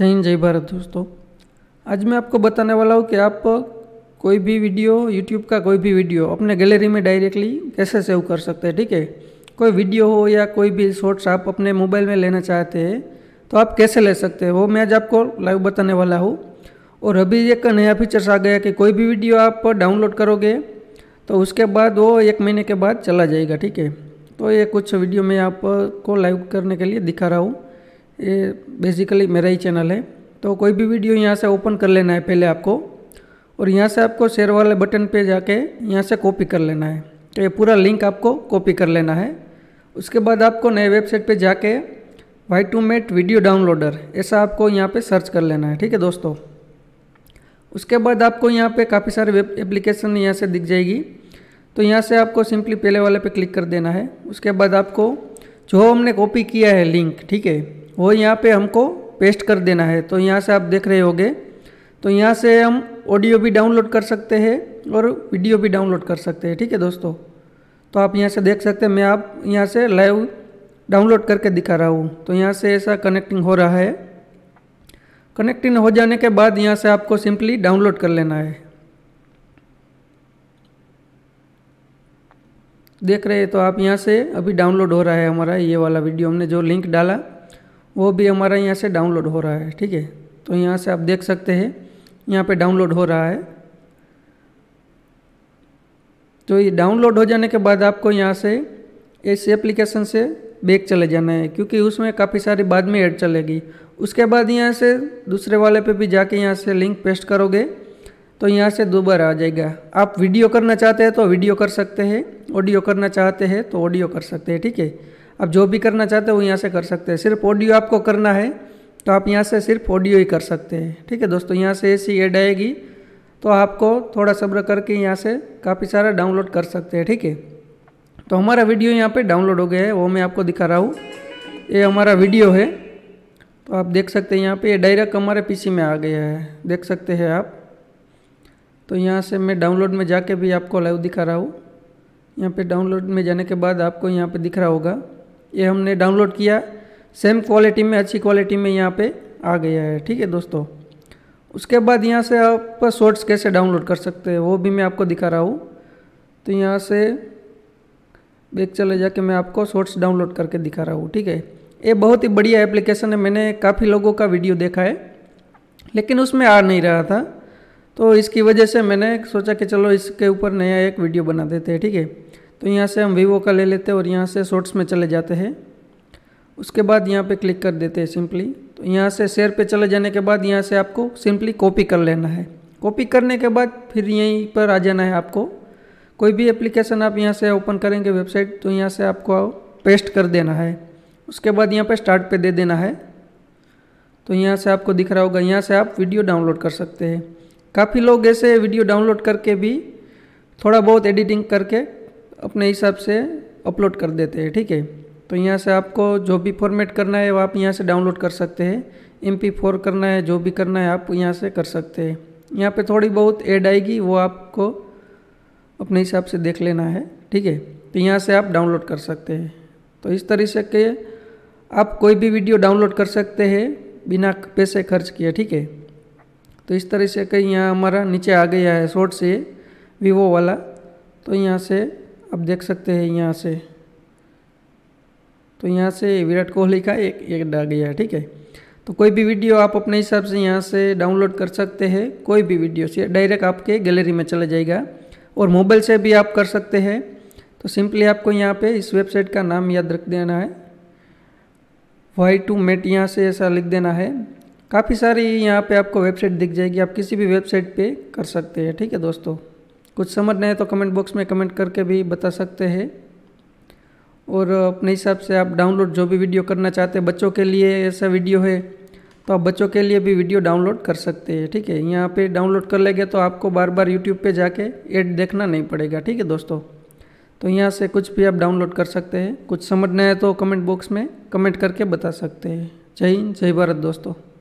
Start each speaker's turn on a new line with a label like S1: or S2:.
S1: जय हिंद जय भारत दोस्तों आज मैं आपको बताने वाला हूँ कि आप कोई भी वीडियो यूट्यूब का कोई भी वीडियो अपने गैलरी में डायरेक्टली कैसे सेव कर सकते हैं ठीक है कोई वीडियो हो या कोई भी शॉर्ट्स आप अपने मोबाइल में लेना चाहते हैं तो आप कैसे ले सकते हैं वो मैं आज आपको लाइव बताने वाला हूँ और अभी एक नया फीचर्स आ गया कि कोई भी वीडियो आप डाउनलोड करोगे तो उसके बाद वो एक महीने के बाद चला जाएगा ठीक है तो ये कुछ वीडियो मैं आपको लाइव करने के लिए दिखा रहा हूँ ये बेसिकली मेरा ही चैनल है तो कोई भी वीडियो यहाँ से ओपन कर लेना है पहले आपको और यहाँ से आपको शेयर वाले बटन पे जाके यहाँ से कॉपी कर लेना है तो ये पूरा लिंक आपको कॉपी कर लेना है उसके बाद आपको नए वेबसाइट पे जाके Y two mate video downloader ऐसा आपको यहाँ पे सर्च कर लेना है ठीक है दोस्तों उसके बाद आपको यहाँ पे काफ़ी सारे वेब एप्लीकेशन यहाँ से दिख जाएगी तो यहाँ से आपको सिंपली पहले वाले पर क्लिक कर देना है उसके बाद आपको जो हमने कॉपी किया है लिंक ठीक है वो यहाँ पे हमको पेस्ट कर देना है तो यहाँ से आप देख रहे होंगे तो यहाँ से हम ऑडियो भी डाउनलोड कर सकते हैं और वीडियो भी डाउनलोड कर सकते हैं ठीक है दोस्तों तो आप यहाँ से देख सकते हैं मैं आप यहाँ से लाइव डाउनलोड करके दिखा रहा हूँ तो यहाँ से ऐसा कनेक्टिंग हो रहा है कनेक्टिंग हो जाने के बाद यहाँ से आपको सिंपली डाउनलोड कर लेना है देख रहे हैं तो आप यहाँ से अभी डाउनलोड हो रहा है हमारा ये वाला वीडियो हमने जो लिंक डाला वो भी हमारा यहाँ से डाउनलोड हो रहा है ठीक है तो यहाँ से आप देख सकते हैं यहाँ पे डाउनलोड हो रहा है तो ये डाउनलोड हो जाने के बाद आपको यहाँ से इस एप्लीकेशन से बैक चले जाना है क्योंकि उसमें काफ़ी सारी बाद में ऐड चलेगी उसके बाद यहाँ से दूसरे वाले पे भी जाके यहाँ से लिंक पेस्ट करोगे तो यहाँ से दोबारा आ जाएगा आप वीडियो करना चाहते हैं तो वीडियो कर सकते हैं ऑडियो करना चाहते हैं तो ऑडियो कर सकते हैं ठीक है आप जो भी करना चाहते हो यहाँ से कर सकते हैं सिर्फ ऑडियो आपको करना है तो आप यहाँ से सिर्फ ऑडियो ही कर सकते हैं ठीक है दोस्तों यहाँ से ऐसी एड आएगी तो आपको थोड़ा सब्र करके यहाँ से काफ़ी सारा डाउनलोड कर सकते हैं ठीक है थीके? तो हमारा वीडियो यहाँ पर डाउनलोड हो गया है वो मैं आपको दिखा रहा हूँ ये हमारा वीडियो है तो आप देख सकते हैं यहाँ पर ये डायरेक्ट हमारे पी में आ गया है देख सकते हैं आप तो यहाँ से मैं डाउनलोड में जाके भी आपको लाइव दिखा रहा हूँ यहाँ पे डाउनलोड में जाने के बाद आपको यहाँ पे दिख रहा होगा ये हमने डाउनलोड किया सेम क्वालिटी में अच्छी क्वालिटी में यहाँ पे आ गया है ठीक है दोस्तों उसके बाद यहाँ से आप शॉर्ट्स कैसे डाउनलोड कर सकते हैं वो भी मैं आपको दिखा रहा हूँ तो यहाँ से बेक चले जाके मैं आपको शॉर्ट्स डाउनलोड करके दिखा रहा हूँ ठीक है ये बहुत ही बढ़िया एप्लीकेशन है मैंने काफ़ी लोगों का वीडियो देखा है लेकिन उसमें आ नहीं रहा था तो इसकी वजह से मैंने सोचा कि चलो इसके ऊपर नया एक वीडियो बना देते हैं ठीक है तो यहाँ से हम वीवो का ले लेते हैं और यहाँ से शॉर्ट्स में चले जाते हैं उसके बाद यहाँ पे क्लिक कर देते हैं सिंपली तो यहाँ से शेयर पे चले जाने के बाद यहाँ से आपको सिंपली कॉपी कर लेना है कॉपी करने के बाद फिर यहीं पर आ जाना है आपको कोई भी एप्लीकेशन आप यहाँ से ओपन करेंगे वेबसाइट तो यहाँ से आपको पेस्ट कर देना है उसके बाद यहाँ पर स्टार्ट पे दे देना है तो यहाँ से आपको दिख रहा होगा यहाँ से आप वीडियो डाउनलोड कर सकते हैं काफ़ी लोग ऐसे वीडियो डाउनलोड करके भी थोड़ा बहुत एडिटिंग करके अपने हिसाब से अपलोड कर देते हैं ठीक है तो यहाँ से आपको जो भी फॉर्मेट करना है वो आप यहाँ से डाउनलोड कर सकते हैं एम फोर करना है जो भी करना है आप यहाँ से कर सकते हैं यहाँ पे थोड़ी बहुत एड आएगी वो आपको अपने हिसाब से देख लेना है ठीक है तो यहाँ से आप डाउनलोड कर सकते हैं तो इस तरीके के आप कोई भी वीडियो डाउनलोड कर सकते हैं बिना पैसे खर्च किए ठीक है तो इस तरह से कहीं यहाँ हमारा नीचे आ गया है शॉर्ट से वीवो वाला तो यहाँ से अब देख सकते हैं यहाँ से तो यहाँ से विराट कोहली का एक एक डा गया ठीक है तो कोई भी वीडियो आप अपने हिसाब से यहाँ से डाउनलोड कर सकते हैं कोई भी वीडियो से डायरेक्ट आपके गैलरी में चला जाएगा और मोबाइल से भी आप कर सकते हैं तो सिंपली आपको यहाँ पे इस वेबसाइट का नाम याद रख देना है वाई टू मेट यहाँ से ऐसा लिख देना है काफ़ी सारी यहाँ पे आपको वेबसाइट दिख जाएगी आप किसी भी वेबसाइट पे कर सकते हैं ठीक है दोस्तों कुछ समझ नहीं है तो कमेंट बॉक्स में कमेंट करके भी बता सकते हैं और अपने हिसाब से आप डाउनलोड जो भी वीडियो करना चाहते हैं बच्चों के लिए ऐसा वीडियो है तो आप बच्चों के लिए भी वीडियो डाउनलोड कर सकते हैं ठीक है यहाँ पे डाउनलोड कर लेंगे तो आपको बार बार यूट्यूब पे जाके एड देखना नहीं पड़ेगा ठीक है दोस्तों तो यहाँ से कुछ भी आप डाउनलोड कर सकते हैं कुछ समझना है तो कमेंट बॉक्स में कमेंट करके बता सकते हैं जय हिंद जय भारत दोस्तों